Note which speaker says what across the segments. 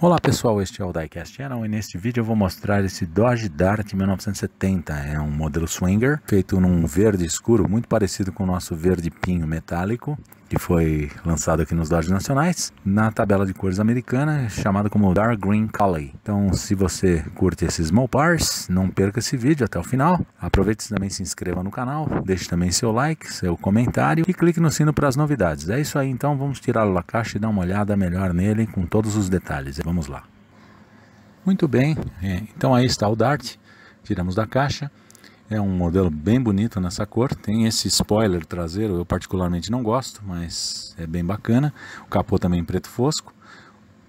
Speaker 1: Olá pessoal, este é o Diecast Channel e neste vídeo eu vou mostrar esse Dodge Dart 1970. É um modelo Swinger, feito num verde escuro, muito parecido com o nosso verde pinho metálico, que foi lançado aqui nos Dodge Nacionais, na tabela de cores americana, chamado como Dark Green Collie. Então se você curte esses Mopars, não perca esse vídeo até o final. Aproveite e também se inscreva no canal, deixe também seu like, seu comentário e clique no sino para as novidades. É isso aí então, vamos tirá-lo da caixa e dar uma olhada melhor nele com todos os detalhes. Vamos lá. Muito bem, é, então aí está o Dart, tiramos da caixa. É um modelo bem bonito nessa cor, tem esse spoiler traseiro, eu particularmente não gosto, mas é bem bacana. O capô também preto fosco,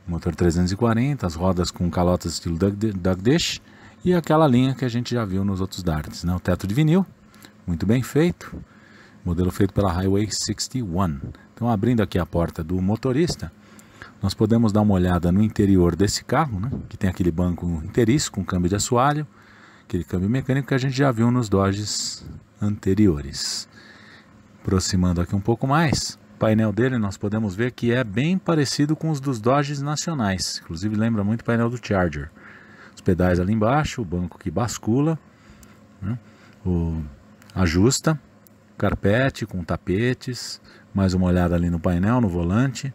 Speaker 1: motor 340, as rodas com calotas estilo Duck Dish e aquela linha que a gente já viu nos outros darts, né? o teto de vinil, muito bem feito, modelo feito pela Highway 61. Então abrindo aqui a porta do motorista, nós podemos dar uma olhada no interior desse carro, né? que tem aquele banco inteiriço com câmbio de assoalho, aquele câmbio mecânico que a gente já viu nos Dodges anteriores. Aproximando aqui um pouco mais, painel dele nós podemos ver que é bem parecido com os dos Dodges nacionais, inclusive lembra muito o painel do Charger. Os pedais ali embaixo, o banco que bascula, né? o ajusta, carpete com tapetes, mais uma olhada ali no painel, no volante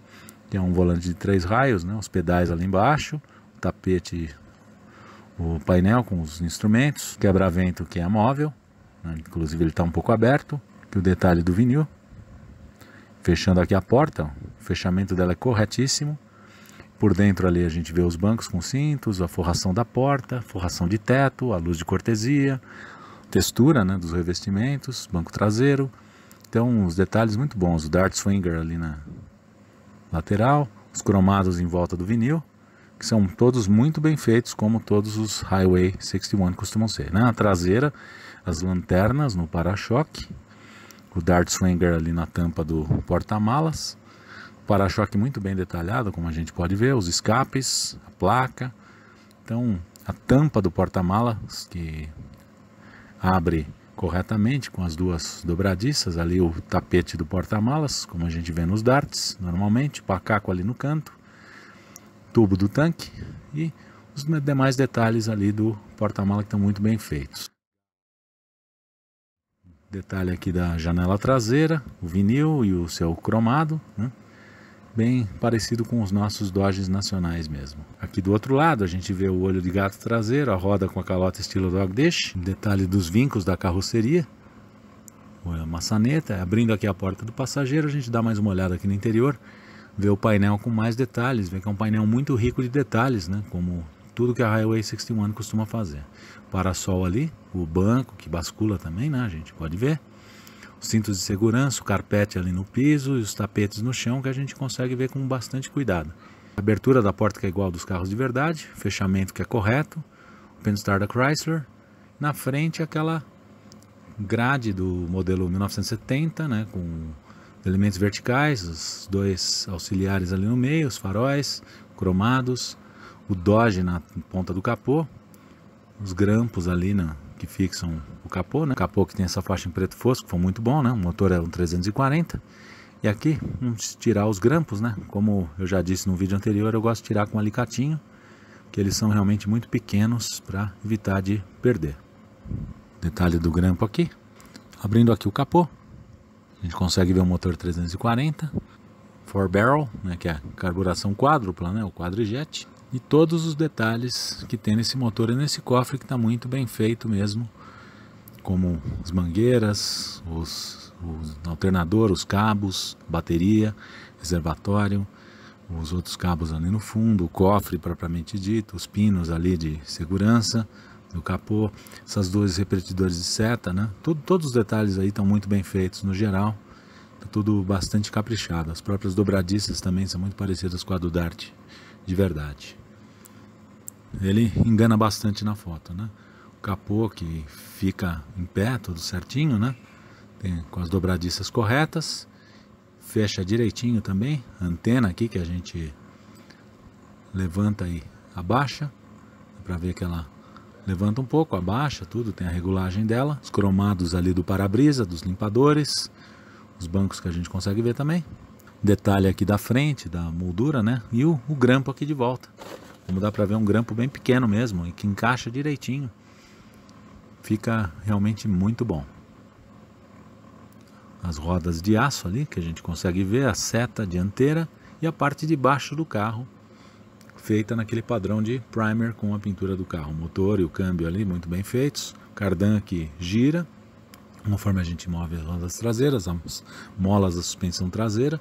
Speaker 1: tem um volante de três raios, né, os pedais ali embaixo, o tapete, o painel com os instrumentos, quebra-vento que é móvel, né, inclusive ele está um pouco aberto, o detalhe do vinil, fechando aqui a porta, o fechamento dela é corretíssimo, por dentro ali a gente vê os bancos com cintos, a forração da porta, forração de teto, a luz de cortesia, textura né, dos revestimentos, banco traseiro. Então, os detalhes muito bons. O Dart Swinger ali na, lateral, os cromados em volta do vinil, que são todos muito bem feitos, como todos os Highway 61 costumam ser. Né? Na traseira, as lanternas no para-choque, o dart swinger ali na tampa do porta-malas, para-choque muito bem detalhado, como a gente pode ver, os escapes, a placa, então a tampa do porta-malas que abre corretamente com as duas dobradiças, ali o tapete do porta-malas, como a gente vê nos darts, normalmente, o pacaco ali no canto, tubo do tanque e os demais detalhes ali do porta-mala que estão muito bem feitos. Detalhe aqui da janela traseira, o vinil e o seu cromado, né? bem parecido com os nossos Dodges nacionais mesmo. Aqui do outro lado a gente vê o olho de gato traseiro, a roda com a calota estilo dog dish, detalhe dos vincos da carroceria, é a maçaneta, abrindo aqui a porta do passageiro, a gente dá mais uma olhada aqui no interior, vê o painel com mais detalhes, vê que é um painel muito rico de detalhes, né, como tudo que a Highway 61 costuma fazer. Parasol ali, o banco que bascula também, né, a gente pode ver cintos de segurança, o carpete ali no piso e os tapetes no chão que a gente consegue ver com bastante cuidado. A abertura da porta que é igual dos carros de verdade, fechamento que é correto, o Pendstar da Chrysler. Na frente aquela grade do modelo 1970, né, com elementos verticais, os dois auxiliares ali no meio, os faróis cromados, o Dodge na ponta do capô, os grampos ali na, que fixam o capô, né? O capô que tem essa faixa em preto fosco, foi muito bom, né? O motor é um 340. E aqui, vamos tirar os grampos, né? Como eu já disse no vídeo anterior, eu gosto de tirar com um alicatinho, que eles são realmente muito pequenos para evitar de perder. Detalhe do grampo aqui. Abrindo aqui o capô, a gente consegue ver o motor 340, 4 barrel, né, que é a carburação quádrupla, né, o quadrijet e todos os detalhes que tem nesse motor e nesse cofre que está muito bem feito mesmo, como as mangueiras, os, os alternador, os cabos, bateria, reservatório, os outros cabos ali no fundo, o cofre propriamente dito, os pinos ali de segurança do capô, essas duas repetidores de seta, né? Tudo, todos os detalhes aí estão muito bem feitos no geral, tá tudo bastante caprichado. As próprias dobradiças também são muito parecidas com a do Dart, de verdade ele engana bastante na foto, né? O capô que fica em pé, tudo certinho, né? Tem, com as dobradiças corretas, fecha direitinho também, antena aqui que a gente levanta e abaixa, para ver que ela levanta um pouco, abaixa, tudo, tem a regulagem dela, os cromados ali do para-brisa, dos limpadores, os bancos que a gente consegue ver também, detalhe aqui da frente, da moldura, né, e o, o grampo aqui de volta. Como dá para ver, um grampo bem pequeno mesmo e que encaixa direitinho. Fica realmente muito bom. As rodas de aço ali, que a gente consegue ver, a seta dianteira e a parte de baixo do carro, feita naquele padrão de primer com a pintura do carro. O motor e o câmbio ali muito bem feitos. Cardan que gira, conforme a gente move as rodas traseiras, as molas da suspensão traseira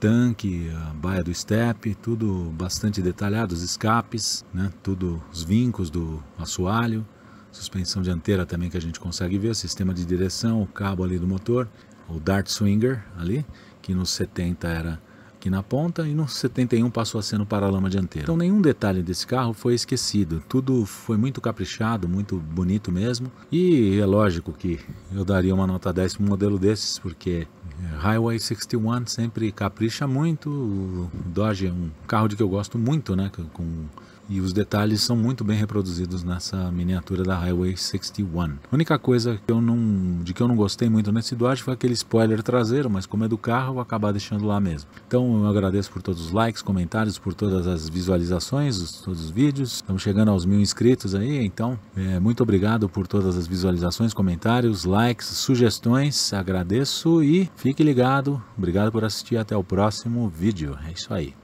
Speaker 1: tanque, a baia do estepe, tudo bastante detalhado, os escapes, né? tudo os vincos do assoalho, suspensão dianteira também que a gente consegue ver, o sistema de direção, o cabo ali do motor, o dart swinger ali, que nos 70 era aqui na ponta e no 71 passou a ser no paralama dianteiro. Então nenhum detalhe desse carro foi esquecido, tudo foi muito caprichado, muito bonito mesmo. E é lógico que eu daria uma nota 10 para um modelo desses, porque Highway 61 sempre capricha muito, o Dodge é um carro de que eu gosto muito, né, com e os detalhes são muito bem reproduzidos nessa miniatura da Highway 61. A única coisa que eu não, de que eu não gostei muito nesse duarte foi aquele spoiler traseiro, mas como é do carro, vou acabar deixando lá mesmo. Então eu agradeço por todos os likes, comentários, por todas as visualizações, todos os vídeos. Estamos chegando aos mil inscritos aí, então é, muito obrigado por todas as visualizações, comentários, likes, sugestões. Agradeço e fique ligado. Obrigado por assistir. Até o próximo vídeo. É isso aí.